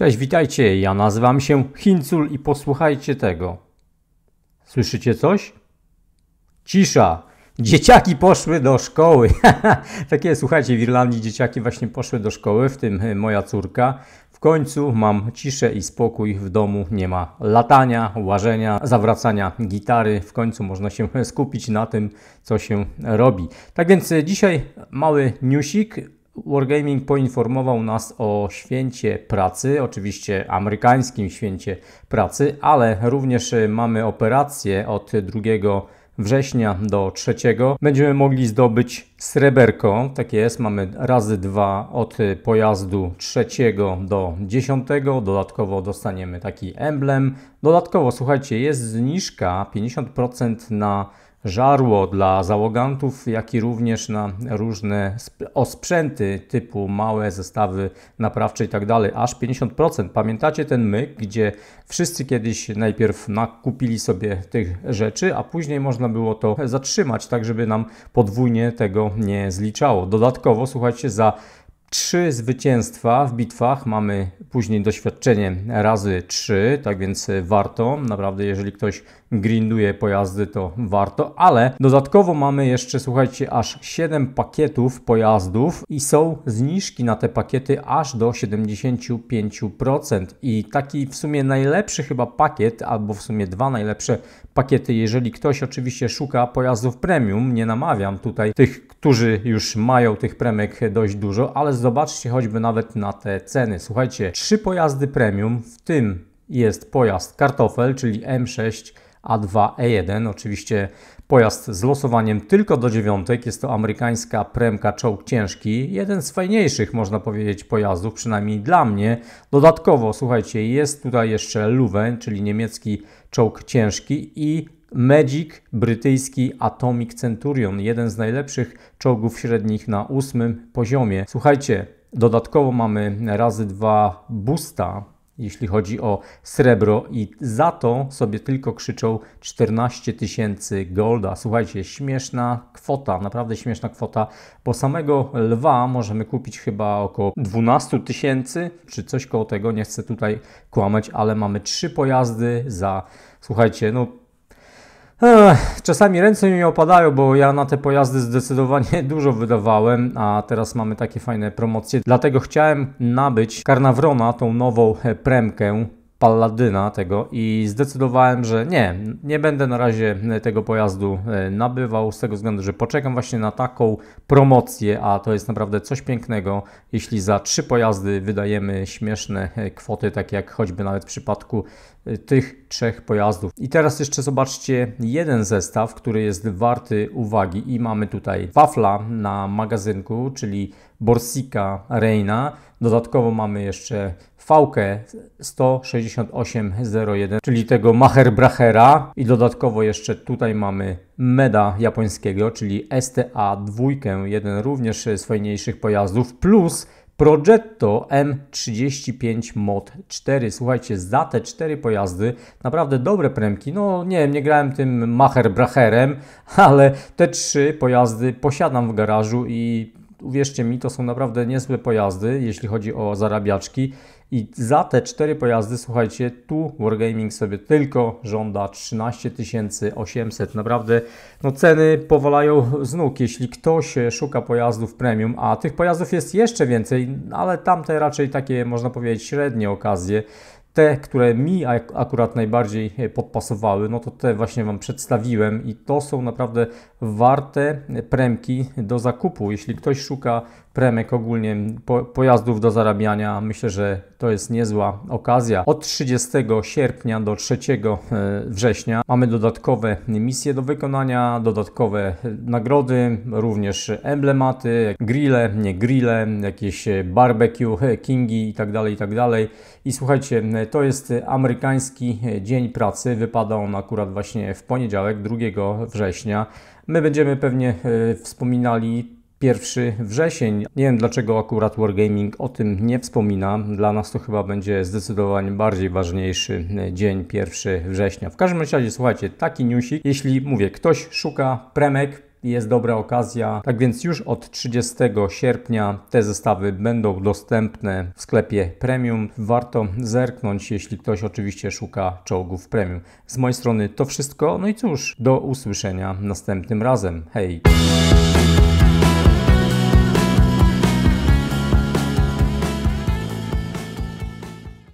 Cześć, witajcie, ja nazywam się Hincul i posłuchajcie tego. Słyszycie coś? Cisza! Dzieciaki poszły do szkoły. Takie, słuchajcie, w Irlandii dzieciaki właśnie poszły do szkoły, w tym moja córka. W końcu mam ciszę i spokój w domu, nie ma latania, łażenia, zawracania gitary. W końcu można się skupić na tym, co się robi. Tak więc e, dzisiaj mały newsik Wargaming poinformował nas o święcie pracy, oczywiście amerykańskim święcie pracy, ale również e, mamy operację od 2 września do 3. Będziemy mogli zdobyć sreberko, tak jest, mamy razy dwa od pojazdu 3 do 10, dodatkowo dostaniemy taki emblem. Dodatkowo, słuchajcie, jest zniżka 50% na żarło dla załogantów, jak i również na różne osprzęty typu małe zestawy naprawcze itd. Tak Aż 50%. Pamiętacie ten myk, gdzie wszyscy kiedyś najpierw nakupili sobie tych rzeczy, a później można było to zatrzymać, tak żeby nam podwójnie tego nie zliczało. Dodatkowo, słuchajcie, za Trzy zwycięstwa w bitwach, mamy później doświadczenie razy 3, tak więc warto, naprawdę jeżeli ktoś grinduje pojazdy to warto, ale dodatkowo mamy jeszcze, słuchajcie, aż 7 pakietów pojazdów i są zniżki na te pakiety aż do 75% i taki w sumie najlepszy chyba pakiet, albo w sumie dwa najlepsze pakiety, jeżeli ktoś oczywiście szuka pojazdów premium, nie namawiam tutaj tych, którzy już mają tych premek dość dużo, ale zobaczcie choćby nawet na te ceny. Słuchajcie, trzy pojazdy premium, w tym jest pojazd kartofel, czyli M6 A2E1, oczywiście pojazd z losowaniem tylko do dziewiątek. Jest to amerykańska premka czołg ciężki, jeden z fajniejszych można powiedzieć pojazdów, przynajmniej dla mnie. Dodatkowo, słuchajcie, jest tutaj jeszcze Luwen, czyli niemiecki czołg ciężki i Magic, brytyjski Atomic Centurion, jeden z najlepszych czołgów średnich na ósmym poziomie. Słuchajcie, dodatkowo mamy razy dwa boosta, jeśli chodzi o srebro i za to sobie tylko krzyczą 14 tysięcy golda. Słuchajcie, śmieszna kwota, naprawdę śmieszna kwota, bo samego lwa możemy kupić chyba około 12 tysięcy, czy coś koło tego, nie chcę tutaj kłamać, ale mamy trzy pojazdy za, słuchajcie, no czasami ręce mi opadają, bo ja na te pojazdy zdecydowanie dużo wydawałem, a teraz mamy takie fajne promocje. Dlatego chciałem nabyć Karnawrona, tą nową e, premkę, Palladyna tego i zdecydowałem, że nie, nie będę na razie e, tego pojazdu e, nabywał z tego względu, że poczekam właśnie na taką promocję, a to jest naprawdę coś pięknego, jeśli za trzy pojazdy wydajemy śmieszne kwoty, tak jak choćby nawet w przypadku tych trzech pojazdów. I teraz jeszcze zobaczcie jeden zestaw, który jest warty uwagi i mamy tutaj wafla na magazynku, czyli Borsika Reina. Dodatkowo mamy jeszcze Fałkę 16801, czyli tego Brachera i dodatkowo jeszcze tutaj mamy Meda japońskiego, czyli STA 2, jeden również z fajniejszych pojazdów, plus Progetto M35 Mod 4. Słuchajcie, za te cztery pojazdy naprawdę dobre premki. No nie wiem, nie grałem tym macher-bracherem, ale te trzy pojazdy posiadam w garażu i uwierzcie mi, to są naprawdę niezłe pojazdy, jeśli chodzi o zarabiaczki. I za te cztery pojazdy, słuchajcie, tu Wargaming sobie tylko żąda 13 800. Naprawdę, no ceny powalają z nóg. Jeśli ktoś szuka pojazdów premium, a tych pojazdów jest jeszcze więcej, ale tamte raczej takie, można powiedzieć, średnie okazje, te, które mi akurat najbardziej e, podpasowały, no to te właśnie Wam przedstawiłem i to są naprawdę warte premki do zakupu. Jeśli ktoś szuka premek ogólnie po, pojazdów do zarabiania. Myślę, że to jest niezła okazja. Od 30 sierpnia do 3 e, września mamy dodatkowe misje do wykonania, dodatkowe e, nagrody, również emblematy, grille, nie grille, jakieś barbecue, e, kingi itd., tak itd. Tak I słuchajcie, to jest amerykański dzień pracy. Wypada on akurat właśnie w poniedziałek, 2 września. My będziemy pewnie wspominali 1 wrzesień. Nie wiem dlaczego akurat Wargaming o tym nie wspomina. Dla nas to chyba będzie zdecydowanie bardziej ważniejszy e, dzień 1 września. W każdym razie słuchajcie, taki newsik. Jeśli mówię, ktoś szuka premek, jest dobra okazja. Tak więc już od 30 sierpnia te zestawy będą dostępne w sklepie premium. Warto zerknąć, jeśli ktoś oczywiście szuka czołgów premium. Z mojej strony to wszystko. No i cóż, do usłyszenia następnym razem. Hej!